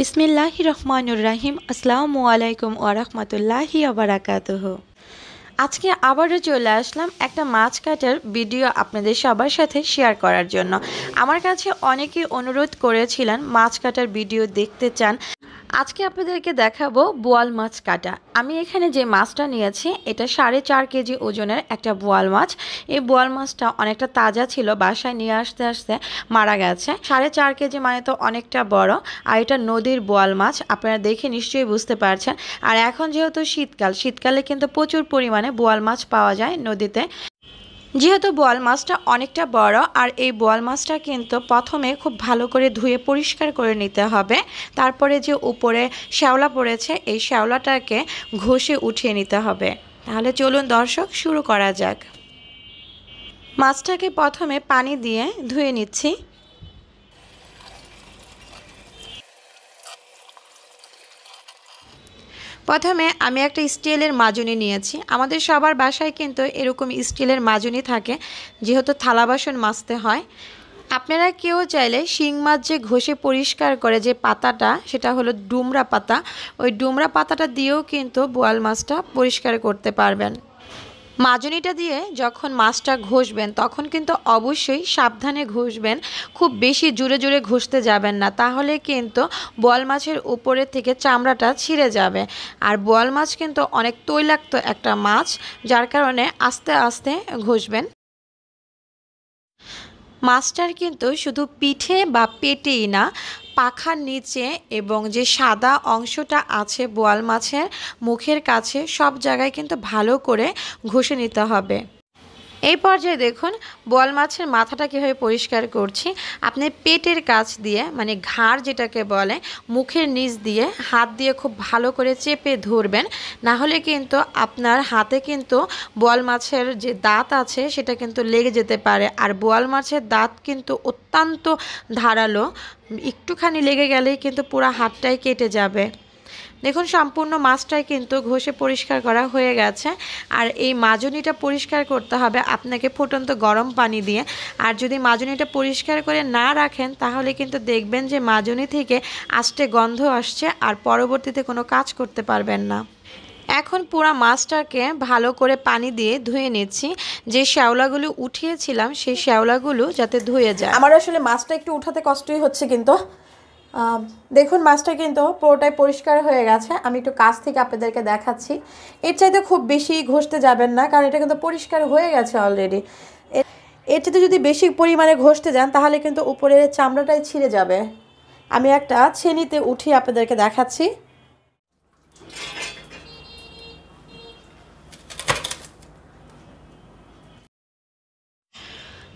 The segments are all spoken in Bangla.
বিসমিল্লাহি রহমানুর রাহিম আসসালামু আলাইকুম ওরহমতুল্লাহি আবরাকাতহ আজকে আবারও চলে আসলাম একটা মাছ কাটার ভিডিও আপনাদের সবার সাথে শেয়ার করার জন্য আমার কাছে অনেকেই অনুরোধ করেছিলেন মাছ কাটার ভিডিও দেখতে চান আজকে আপনাদেরকে দেখাবো বোয়াল মাছ কাটা আমি এখানে যে মাছটা নিয়েছি এটা সাড়ে চার কেজি ওজনের একটা বোয়াল মাছ এই বোয়াল মাছটা অনেকটা তাজা ছিল বাসায় নিয়ে আসতে আসতে মারা গেছে সাড়ে চার কেজি মানে তো অনেকটা বড় আর এটা নদীর বোয়াল মাছ আপনারা দেখে নিশ্চয়ই বুঝতে পারছেন আর এখন যেহেতু শীতকাল শীতকালে কিন্তু প্রচুর পরিমাণে বোয়াল মাছ পাওয়া যায় নদীতে যেহেতু বোয়াল মাছটা অনেকটা বড় আর এই বোয়াল মাছটা কিন্তু প্রথমে খুব ভালো করে ধুয়ে পরিষ্কার করে নিতে হবে তারপরে যে উপরে শ্যাওলা পড়েছে এই শ্যাওলাটাকে ঘষে উঠিয়ে নিতে হবে তাহলে চলুন দর্শক শুরু করা যাক মাছটাকে প্রথমে পানি দিয়ে ধুয়ে নিচ্ছি প্রথমে আমি একটা স্টিলের মাজুনি নিয়েছি আমাদের সবার বাসায় কিন্তু এরকম স্টিলের মাজুনি থাকে যেহেতু থালা বাসন মাজতে হয় আপনারা কেউ চাইলে শিং মাছ যে ঘষে পরিষ্কার করে যে পাতাটা সেটা হলো ডুমরা পাতা ওই ডুমরা পাতাটা দিয়েও কিন্তু বোয়াল মাছটা পরিষ্কার করতে পারবেন মাজনিটা দিয়ে যখন মাছটা ঘষবেন তখন কিন্তু অবশ্যই সাবধানে ঘষবেন খুব বেশি জুড়ে জুড়ে ঘষতে যাবেন না তাহলে কিন্তু বল মাছের উপরে থেকে চামড়াটা ছিঁড়ে যাবে আর বল মাছ কিন্তু অনেক তৈলাক্ত একটা মাছ যার কারণে আস্তে আস্তে ঘষবেন মাছটার কিন্তু শুধু পিঠে বা পেটেই না পাখার নিচে এবং যে সাদা অংশটা আছে বোয়াল মাছের মুখের কাছে সব জায়গায় কিন্তু ভালো করে ঘষে নিতে হবে এই পর্যায়ে দেখুন বোয়াল মাছের মাথাটা কীভাবে পরিষ্কার করছি আপনি পেটের কাছ দিয়ে মানে ঘাড় যেটাকে বলে মুখের নিচ দিয়ে হাত দিয়ে খুব ভালো করে চেপে ধরবেন না হলে কিন্তু আপনার হাতে কিন্তু বোয়াল মাছের যে দাঁত আছে সেটা কিন্তু লেগে যেতে পারে আর বোয়াল মাছের দাঁত কিন্তু অত্যন্ত ধারালো একটুখানি লেগে গেলেই কিন্তু পুরো হাতটাই কেটে যাবে দেখুন সম্পূর্ণ মাছটাই কিন্তু ঘষে পরিষ্কার করা হয়ে গেছে আর এই মাজনিটা পরিষ্কার করতে হবে আপনাকে ফুটন্ত গরম পানি দিয়ে আর যদি মাজনিটা পরিষ্কার করে না রাখেন তাহলে কিন্তু দেখবেন যে মাজনি থেকে আস্তে গন্ধ আসছে আর পরবর্তীতে কোনো কাজ করতে পারবেন না এখন পুরা মাছটাকে ভালো করে পানি দিয়ে ধুয়ে নিচ্ছি যে শ্যাওলাগুলো উঠিয়েছিলাম সেই শ্যাওলাগুলো যাতে ধুয়ে যায় আমার আসলে মাছটা একটু উঠাতে কষ্টই হচ্ছে কিন্তু দেখুন মাছটা কিন্তু পুরোটাই পরিষ্কার হয়ে গেছে আমি একটু কাছ থেকে আপনাদেরকে দেখাচ্ছি এর চাইতে খুব বেশি ঘষতে যাবেন না কারণ এটা কিন্তু পরিষ্কার হয়ে গেছে অলরেডি এর চাইতে যদি বেশি পরিমাণে ঘষতে যান তাহলে কিন্তু উপরের চামড়াটাই ছিঁড়ে যাবে আমি একটা ছেনিতে উঠি আপনাদেরকে দেখাচ্ছি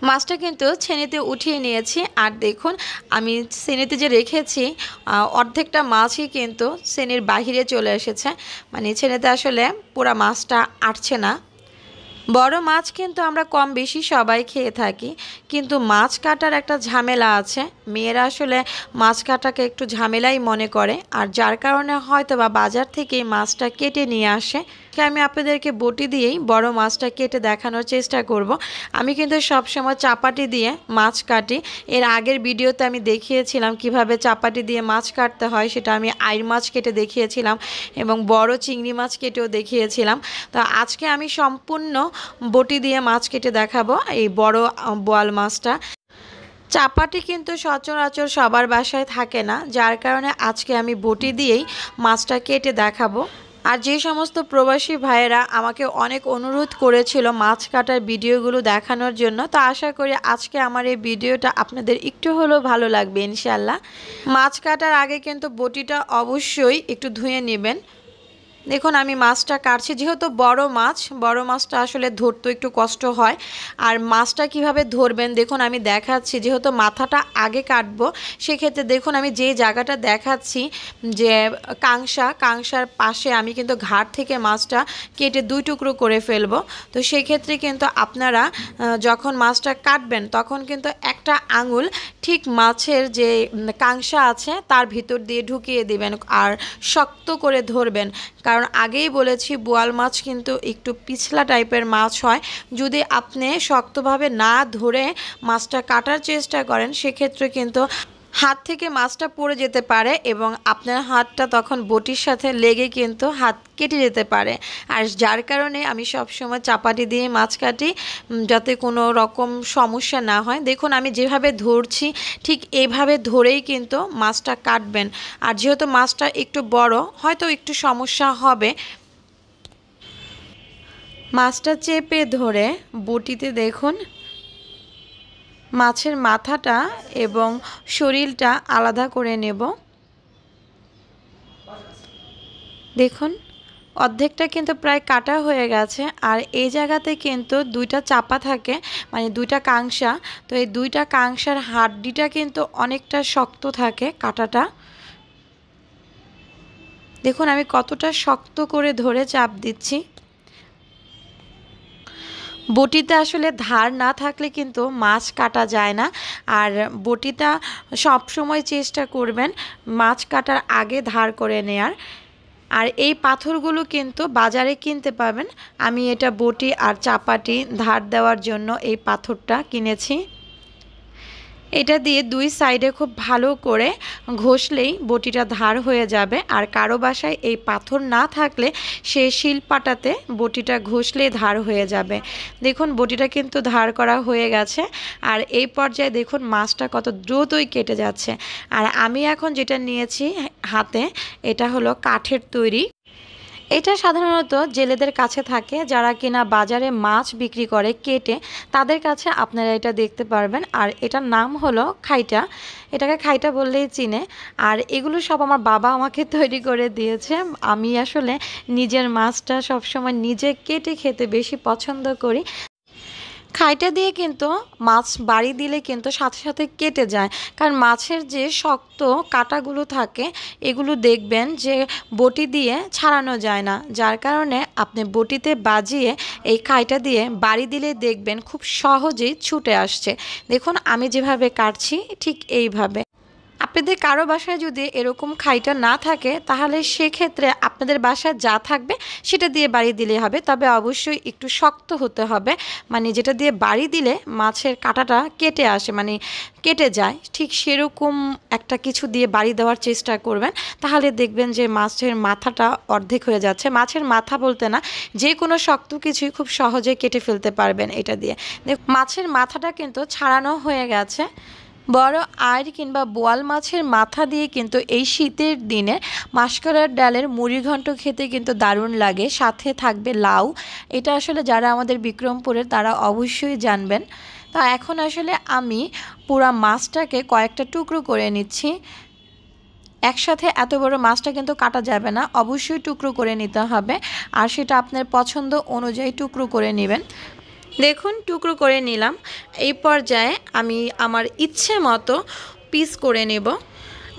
মাছটা কিন্তু ছেনিতে উঠিয়ে নিয়েছি আর দেখুন আমি শ্রেণীতে যে রেখেছি অর্ধেকটা মাছই কিন্তু ছেনির বাহিরে চলে এসেছে মানে ছেনিতে আসলে পুরা মাছটা আটছে না বড় মাছ কিন্তু আমরা কম বেশি সবাই খেয়ে থাকি কিন্তু মাছ কাটার একটা ঝামেলা আছে মেয়েরা আসলে মাছ কাটাকে একটু ঝামেলাই মনে করে আর যার কারণে হয়তো বা বাজার থেকে মাছটা কেটে নিয়ে আসে আমি আপনাদেরকে বটি দিয়েই বড় মাছটা কেটে দেখানোর চেষ্টা করব। আমি কিন্তু সবসময় চাপাটি দিয়ে মাছ কাটি এর আগের ভিডিওতে আমি দেখিয়েছিলাম কিভাবে চাপাটি দিয়ে মাছ কাটতে হয় সেটা আমি আইর মাছ কেটে দেখিয়েছিলাম এবং বড় চিংড়ি মাছ কেটেও দেখিয়েছিলাম তো আজকে আমি সম্পূর্ণ বটি দিয়ে মাছ কেটে দেখাবো এই বড় বোয়াল মাছটা চাপাটি কিন্তু সচরাচর সবার বাসায় থাকে না যার কারণে আজকে আমি বটি দিয়েই মাছটা কেটে দেখাবো আর যে সমস্ত প্রবাসী ভাইয়েরা আমাকে অনেক অনুরোধ করেছিল মাছ কাটার ভিডিওগুলো দেখানোর জন্য তো আশা করি আজকে আমার এই ভিডিওটা আপনাদের একটু হলেও ভালো লাগবে ইনশাল্লাহ মাছ কাটার আগে কিন্তু বটিটা অবশ্যই একটু ধুয়ে নেবেন দেখুন আমি মাছটা কাটছি যেহেতু বড় মাছ বড় মাছটা আসলে ধরতে একটু কষ্ট হয় আর মাছটা কিভাবে ধরবেন দেখুন আমি দেখাচ্ছি যেহেতু মাথাটা আগে কাটবো সেক্ষেত্রে দেখুন আমি যে জায়গাটা দেখাচ্ছি যে কাংসা কাংসার পাশে আমি কিন্তু ঘাট থেকে মাছটা কেটে দুই টুকরো করে ফেলবো তো সেক্ষেত্রে কিন্তু আপনারা যখন মাছটা কাটবেন তখন কিন্তু একটা আঙুল ঠিক মাছের যে কাংসা আছে তার ভিতর দিয়ে ঢুকিয়ে দেবেন আর শক্ত করে ধরবেন কারণ আগেই বলেছি বোয়াল মাছ কিন্তু একটু পিছলা টাইপের মাছ হয় যদি আপনি শক্তভাবে না ধরে মাছটা কাটার চেষ্টা করেন সেক্ষেত্রে কিন্তু হাত থেকে মাছটা পড়ে যেতে পারে এবং আপনার হাতটা তখন বটির সাথে লেগে কিন্তু হাত কেটে যেতে পারে আর যার কারণে আমি সবসময় চাপাটি দিয়ে মাছ কাটি যাতে কোনো রকম সমস্যা না হয় দেখুন আমি যেভাবে ধরছি ঠিক এইভাবে ধরেই কিন্তু মাছটা কাটবেন আর যেহেতু মাছটা একটু বড় হয়তো একটু সমস্যা হবে মাছটা চেপে ধরে বটিতে দেখুন মাছের মাথাটা এবং শরীরটা আলাদা করে নেব দেখুন অর্ধেকটা কিন্তু প্রায় কাটা হয়ে গেছে আর এই জায়গাতে কিন্তু দুইটা চাপা থাকে মানে দুইটা কাংসা তো এই দুইটা কাংসার হাড্ডিটা কিন্তু অনেকটা শক্ত থাকে কাটাটা দেখুন আমি কতটা শক্ত করে ধরে চাপ দিচ্ছি বটিতে আসলে ধার না থাকলে কিন্তু মাছ কাটা যায় না আর বটিটা সবসময় চেষ্টা করবেন মাছ কাটার আগে ধার করে নেয়ার আর এই পাথরগুলো কিন্তু বাজারে কিনতে পাবেন আমি এটা বটি আর চাপাটি ধার দেওয়ার জন্য এই পাথরটা কিনেছি এটা দিয়ে দুই সাইডে খুব ভালো করে ঘষলেই বটিটা ধার হয়ে যাবে আর কারো বাসায় এই পাথর না থাকলে সে শিলপাটাতে বটিটা ঘষলেই ধার হয়ে যাবে দেখুন বটিটা কিন্তু ধার করা হয়ে গেছে আর এই পর্যায়ে দেখুন মাছটা কত দ্রুতই কেটে যাচ্ছে আর আমি এখন যেটা নিয়েছি হাতে এটা হলো কাঠের তৈরি এটা সাধারণত জেলেদের কাছে থাকে যারা কিনা বাজারে মাছ বিক্রি করে কেটে তাদের কাছে আপনারা এটা দেখতে পারবেন আর এটার নাম হলো খাইটা এটাকে খাইটা বললেই চিনে আর এগুলো সব আমার বাবা আমাকে তৈরি করে দিয়েছে আমি আসলে নিজের মাছটা সবসময় নিজে কেটে খেতে বেশি পছন্দ করি খাইটা দিয়ে কিন্তু মাছ বাড়ি দিলে কিন্তু সাথে সাথে কেটে যায় কারণ মাছের যে শক্ত কাটাগুলো থাকে এগুলো দেখবেন যে বটি দিয়ে ছাড়ানো যায় না যার কারণে আপনি বটিতে বাজিয়ে এই খাইটা দিয়ে বাড়ি দিলে দেখবেন খুব সহজেই ছুটে আসছে দেখুন আমি যেভাবে কাটছি ঠিক এইভাবে আপনাদের কারো বাসায় যদি এরকম খাইটা না থাকে তাহলে সেক্ষেত্রে আপনাদের বাসায় যা থাকবে সেটা দিয়ে বাড়ি দিলে হবে তবে অবশ্যই একটু শক্ত হতে হবে মানে যেটা দিয়ে বাড়ি দিলে মাছের কাঁটাটা কেটে আসে মানে কেটে যায় ঠিক সেরকম একটা কিছু দিয়ে বাড়ি দেওয়ার চেষ্টা করবেন তাহলে দেখবেন যে মাছের মাথাটা অর্ধেক হয়ে যাচ্ছে মাছের মাথা বলতে না যে কোনো শক্ত কিছুই খুব সহজে কেটে ফেলতে পারবেন এটা দিয়ে মাছের মাথাটা কিন্তু ছাড়ানো হয়ে গেছে বড় আর কিংবা বোয়াল মাছের মাথা দিয়ে কিন্তু এই শীতের দিনে মাসকরার ডালের মুড়ি ঘন্ট খেতে কিন্তু দারুণ লাগে সাথে থাকবে লাউ এটা আসলে যারা আমাদের বিক্রমপুরের তারা অবশ্যই জানবেন তা এখন আসলে আমি পুরা মাছটাকে কয়েকটা টুকরো করে নিচ্ছি একসাথে এত বড় মাছটা কিন্তু কাটা যাবে না অবশ্যই টুকরো করে নিতে হবে আর সেটা আপনার পছন্দ অনুযায়ী টুকরো করে নেবেন দেখুন টুকরো করে নিলাম এই পর্যায়ে আমি আমার ইচ্ছে মতো পিস করে নেব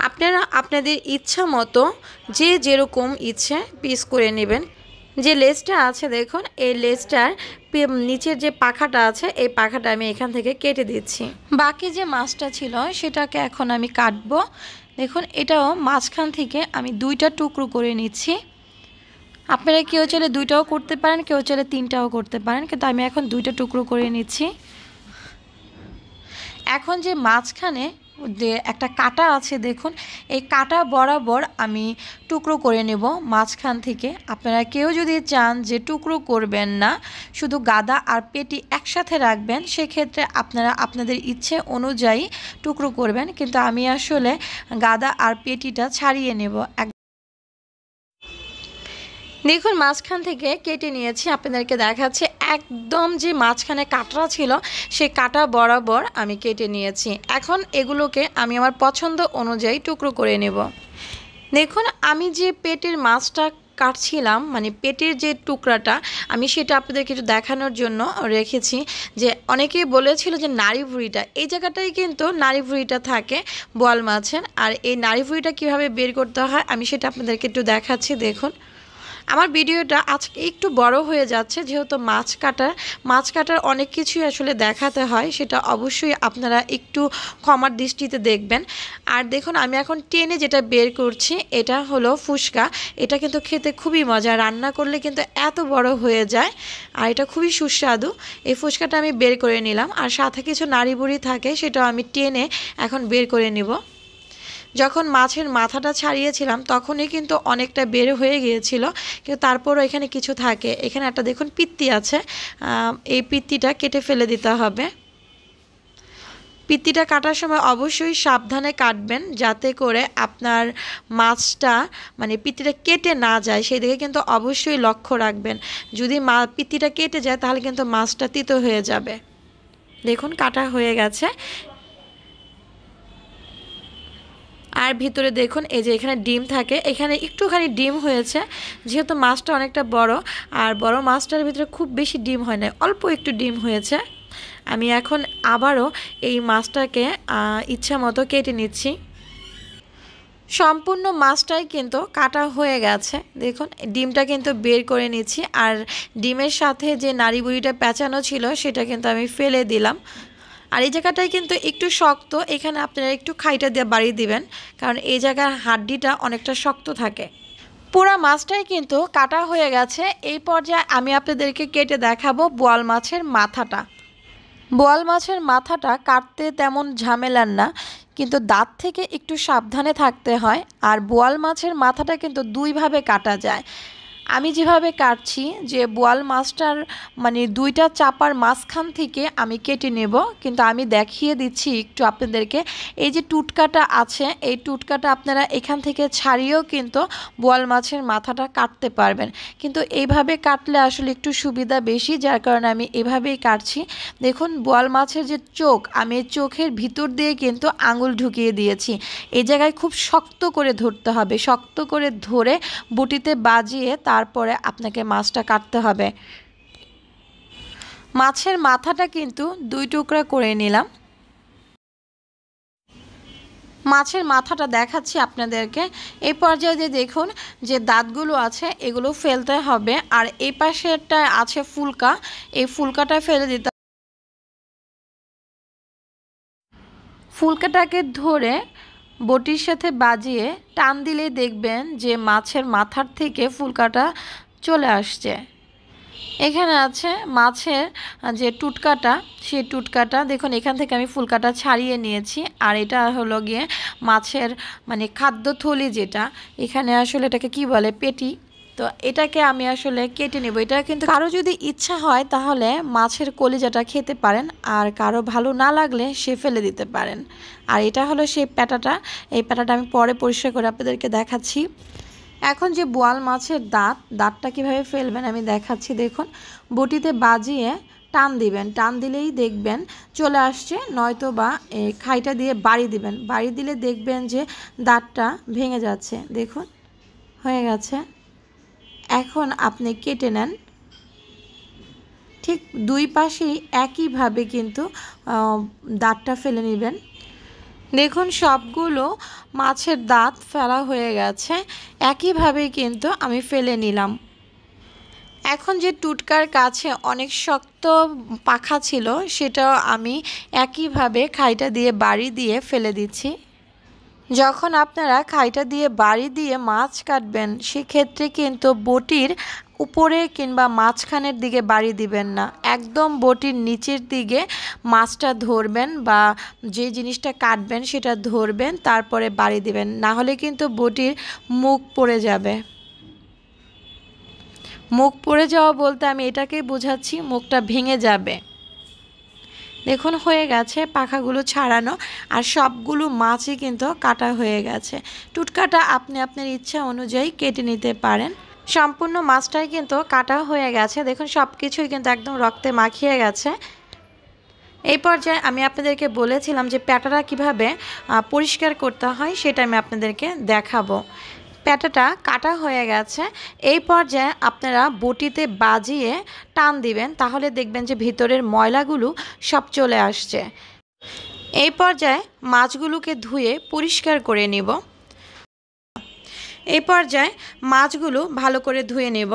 আপনারা আপনাদের ইচ্ছা মতো যে যেরকম ইচ্ছে পিস করে নেবেন যে লেসটা আছে দেখুন এই লেসটার নিচের যে পাখাটা আছে এই পাখাটা আমি এখান থেকে কেটে দিচ্ছি বাকি যে মাছটা ছিল সেটাকে এখন আমি কাটবো দেখুন এটাও মাঝখান থেকে আমি দুইটা টুকরো করে নিচ্ছি আপনারা কেউ চলে দুইটাও করতে পারেন কেউ চলে তিনটাও করতে পারেন কিন্তু আমি এখন দুইটা টুকরো করে নিচ্ছি এখন যে মাঝখানে একটা কাটা আছে দেখুন এই কাটা বরাবর আমি টুকরো করে নেব মাঝখান থেকে আপনারা কেউ যদি চান যে টুকরো করবেন না শুধু গাদা আর পেটি একসাথে রাখবেন সেক্ষেত্রে আপনারা আপনাদের ইচ্ছে অনুযায়ী টুকরো করবেন কিন্তু আমি আসলে গাদা আর পেটিটা ছাড়িয়ে নেব দেখুন মাঝখান থেকে কেটে নিয়েছি আপনাদেরকে দেখাচ্ছি একদম যে মাঝখানে কাটরা ছিল সেই কাটা বরাবর আমি কেটে নিয়েছি এখন এগুলোকে আমি আমার পছন্দ অনুযায়ী টুকরো করে নেব দেখুন আমি যে পেটের মাছটা কাটছিলাম মানে পেটের যে টুকরাটা আমি সেটা আপনাদের কিছু দেখানোর জন্য রেখেছি যে অনেকেই বলেছিল যে নারী ভুঁড়িটা এই জায়গাটাই কিন্তু নারী ভুঁড়িটা থাকে বোয়াল মাছের আর এই নারী ভুঁড়িটা কীভাবে বের করতে হয় আমি সেটা আপনাদেরকে একটু দেখাচ্ছি দেখুন আমার ভিডিওটা আজকে একটু বড় হয়ে যাচ্ছে যেহেতু মাছ কাটা মাছ কাটার অনেক কিছুই আসলে দেখাতে হয় সেটা অবশ্যই আপনারা একটু ক্ষমার দৃষ্টিতে দেখবেন আর দেখুন আমি এখন টেনে যেটা বের করছি এটা হলো ফুসকা এটা কিন্তু খেতে খুবই মজা রান্না করলে কিন্তু এত বড় হয়ে যায় আর এটা খুবই সুস্বাদু এই ফুচকাটা আমি বের করে নিলাম আর সাথে কিছু নাড়িবুড়ি থাকে সেটা আমি টেনে এখন বের করে নিব যখন মাছের মাথাটা ছাড়িয়েছিলাম তখনই কিন্তু অনেকটা বের হয়ে গিয়েছিল কিন্তু তারপরও এখানে কিছু থাকে এখানে একটা দেখুন পিত্তি আছে এই পিত্তিটা কেটে ফেলে দিতে হবে পিত্তিটা কাটার সময় অবশ্যই সাবধানে কাটবেন যাতে করে আপনার মাছটা মানে পিত্তিটা কেটে না যায় সেই দিকে কিন্তু অবশ্যই লক্ষ্য রাখবেন যদি মা পিত্তিটা কেটে যায় তাহলে কিন্তু মাছটা তিতো হয়ে যাবে দেখুন কাটা হয়ে গেছে আর ভিতরে দেখুন এই যে এখানে ডিম থাকে এখানে একটুখানি ডিম হয়েছে যেহেতু মাছটা অনেকটা বড় আর বড় মাছটার ভিতরে খুব বেশি ডিম হয় না অল্প একটু ডিম হয়েছে আমি এখন আবারও এই মাছটাকে ইচ্ছা মতো কেটে নিচ্ছি সম্পূর্ণ মাছটাই কিন্তু কাটা হয়ে গেছে দেখুন ডিমটা কিন্তু বের করে নিচ্ছি আর ডিমের সাথে যে নাড়িবুড়িটা পেঁচানো ছিল সেটা কিন্তু আমি ফেলে দিলাম আর এই জায়গাটায় কিন্তু একটু শক্ত এখানে আপনারা একটু খাইটা দিয়ে বাড়িয়ে দিবেন কারণ এই জায়গার হাড্ডিটা অনেকটা শক্ত থাকে পুরা মাছটাই কিন্তু কাটা হয়ে গেছে এই পর্যায়ে আমি আপনাদেরকে কেটে দেখাবো বোয়াল মাছের মাথাটা বোয়াল মাছের মাথাটা কাটতে তেমন ঝামেলার না কিন্তু দাঁত থেকে একটু সাবধানে থাকতে হয় আর বোয়াল মাছের মাথাটা কিন্তু দুইভাবে কাটা যায় আমি যেভাবে কাটছি যে বোয়াল মাছটার মানে দুইটা চাপার মাঝখান থেকে আমি কেটে নেব কিন্তু আমি দেখিয়ে দিচ্ছি একটু আপনাদেরকে এই যে টুটকাটা আছে এই টুটকাটা আপনারা এখান থেকে ছাড়িয়েও কিন্তু বোয়াল মাছের মাথাটা কাটতে পারবেন কিন্তু এইভাবে কাটলে আসলে একটু সুবিধা বেশি যার কারণে আমি এভাবেই কাটছি দেখুন বোয়াল মাছের যে চোখ আমি চোখের ভিতর দিয়ে কিন্তু আঙুল ঢুকিয়ে দিয়েছি এই জায়গায় খুব শক্ত করে ধরতে হবে শক্ত করে ধরে বটিতে বাজিয়ে তারপরে আপনাকে মাছটা কাটতে হবে মাছের মাথাটা কিন্তু দুই টুকরা করে নিলাম মাছের মাথাটা দেখাচ্ছি আপনাদেরকে এই পর্যায়ে যে দেখুন যে দাঁতগুলো আছে এগুলো ফেলতে হবে আর এই পাশেরটা আছে ফুলকা এই ফুলকাটা ফেলে দিতে ফুলকাটাকে ধরে বটির সাথে বাজিয়ে টান দিলে দেখবেন যে মাছের মাথার থেকে ফুলকাটা চলে আসছে এখানে আছে মাছের যে টুটকাটা সেই টুটকাটা দেখুন এখান থেকে আমি ফুলকাটা ছাড়িয়ে নিয়েছি আর এটা হলো গিয়ে মাছের মানে খাদ্য থলি যেটা এখানে আসলে এটাকে কি বলে পেটি তো এটাকে আমি আসলে কেটে নেব এটা কিন্তু কারো যদি ইচ্ছা হয় তাহলে মাছের কলিজাটা খেতে পারেন আর কারো ভালো না লাগলে সে ফেলে দিতে পারেন আর এটা হলো সেই প্যাটাটা এই প্যাটাটা আমি পরে পরিষ্কার করে আপনাদেরকে দেখাচ্ছি এখন যে বোয়াল মাছের দাঁত দাঁতটা কীভাবে ফেলবেন আমি দেখাচ্ছি দেখুন বটিতে বাজিয়ে টান দিবেন টান দিলেই দেখবেন চলে আসছে নয়তো বা এই খাইটা দিয়ে বাড়ি দিবেন বাড়ি দিলে দেখবেন যে দাঁতটা ভেঙে যাচ্ছে দেখুন হয়ে গেছে এখন আপনি কেটে নেন ঠিক দুই পাশেই একইভাবে কিন্তু দাঁতটা ফেলে নেবেন দেখুন সবগুলো মাছের দাঁত ফেলা হয়ে গেছে একইভাবে কিন্তু আমি ফেলে নিলাম এখন যে টুটকার কাছে অনেক শক্ত পাখা ছিল সেটা আমি একইভাবে খাইটা দিয়ে বাড়ি দিয়ে ফেলে দিচ্ছি যখন আপনারা খাইটা দিয়ে বাড়ি দিয়ে মাছ কাটবেন সেক্ষেত্রে কিন্তু বটির উপরে কিংবা মাঝখানের দিকে বাড়ি দিবেন না একদম বটির নিচের দিকে মাছটা ধরবেন বা যে জিনিসটা কাটবেন সেটা ধরবেন তারপরে বাড়ি দিবেন না হলে কিন্তু বটির মুখ পড়ে যাবে মুখ পড়ে যাওয়া বলতে আমি এটাকেই বোঝাচ্ছি মুখটা ভেঙে যাবে দেখুন হয়ে গেছে পাখাগুলো ছাড়ানো আর সবগুলো মাছই কিন্তু কাটা হয়ে গেছে টুটকাটা আপনি আপনার ইচ্ছা অনুযায়ী কেটে নিতে পারেন সম্পূর্ণ মাছটাই কিন্তু কাটা হয়ে গেছে দেখুন সব কিছুই কিন্তু একদম রক্তে মাখিয়ে গেছে এই পর্যায়ে আমি আপনাদেরকে বলেছিলাম যে প্যাটারা কিভাবে পরিষ্কার করতে হয় সেটা আমি আপনাদেরকে দেখাবো প্যাটাটা কাটা হয়ে গেছে এই পর্যায়ে আপনারা বটিতে বাজিয়ে টান দিবেন তাহলে দেখবেন যে ভিতরের ময়লাগুলো সব চলে আসছে এই পর্যায়ে মাছগুলোকে ধুয়ে পরিষ্কার করে নেব এই পর্যায়ে মাছগুলো ভালো করে ধুয়ে নেব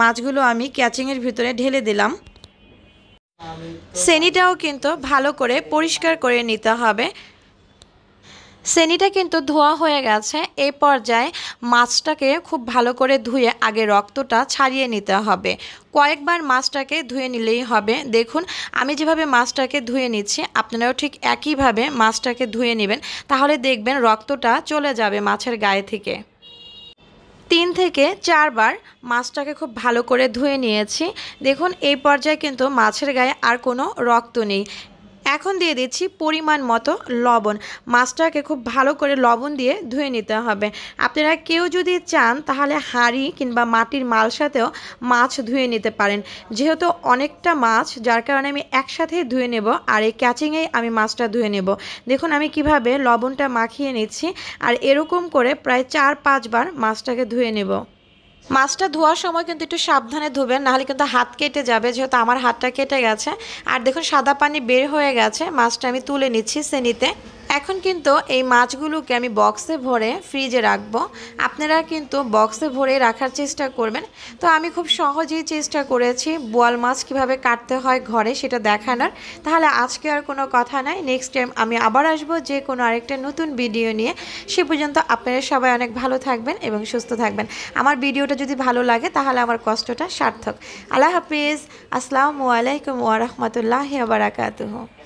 মাছগুলো আমি ক্যাচিংয়ের ভিতরে ঢেলে দিলাম সেনিটাও কিন্তু ভালো করে পরিষ্কার করে নিতে হবে সেনিটা কিন্তু ধোয়া হয়ে গেছে এই পর্যায়ে মাছটাকে খুব ভালো করে ধুয়ে আগে রক্তটা ছাড়িয়ে নিতে হবে কয়েকবার মাছটাকে ধুয়ে নিলেই হবে দেখুন আমি যেভাবে মাছটাকে ধুয়ে নিচ্ছি আপনারাও ঠিক একইভাবে মাছটাকে ধুয়ে নেবেন তাহলে দেখবেন রক্তটা চলে যাবে মাছের গায়ে থেকে তিন থেকে চারবার মাছটাকে খুব ভালো করে ধুয়ে নিয়েছি দেখুন এই পর্যায়ে কিন্তু মাছের গায়ে আর কোনো রক্ত নেই এখন দিয়ে দিচ্ছি পরিমাণ মতো লবণ মাছটাকে খুব ভালো করে লবণ দিয়ে ধুয়ে নিতে হবে আপনারা কেউ যদি চান তাহলে হাঁড়ি কিংবা মাটির মাল সাথেও মাছ ধুয়ে নিতে পারেন যেহেতু অনেকটা মাছ যার কারণে আমি একসাথে ধুয়ে নেব আর এই ক্যাচিংয়েই আমি মাছটা ধুয়ে নেব দেখুন আমি কিভাবে লবণটা মাখিয়ে নিচ্ছি আর এরকম করে প্রায় চার পাঁচবার মাছটাকে ধুয়ে নেব মাছটা ধোয়ার সময় কিন্তু একটু সাবধানে ধুবেন নাহলে কিন্তু হাত কেটে যাবে যেহেতু আমার হাতটা কেটে গেছে আর দেখুন সাদা পানি বের হয়ে গেছে মাছটা আমি তুলে নিচ্ছি সেনিতে এখন কিন্তু এই মাছগুলোকে আমি বক্সে ভরে ফ্রিজে রাখব আপনারা কিন্তু বক্সে ভরে রাখার চেষ্টা করবেন তো আমি খুব সহজেই চেষ্টা করেছি বোয়াল মাছ কিভাবে কাটতে হয় ঘরে সেটা দেখানোর তাহলে আজকে আর কোনো কথা নাই নেক্সট টাইম আমি আবার আসব যে কোনো আরেকটা নতুন ভিডিও নিয়ে সে পর্যন্ত আপনারা সবাই অনেক ভালো থাকবেন এবং সুস্থ থাকবেন আমার ভিডিওটা যদি ভালো লাগে তাহলে আমার কষ্টটা সার্থক আল্লাহ হাফিজ আসসালামু আলাইকুম ওয়ারহমতুল্লাহ বারাকাতুহ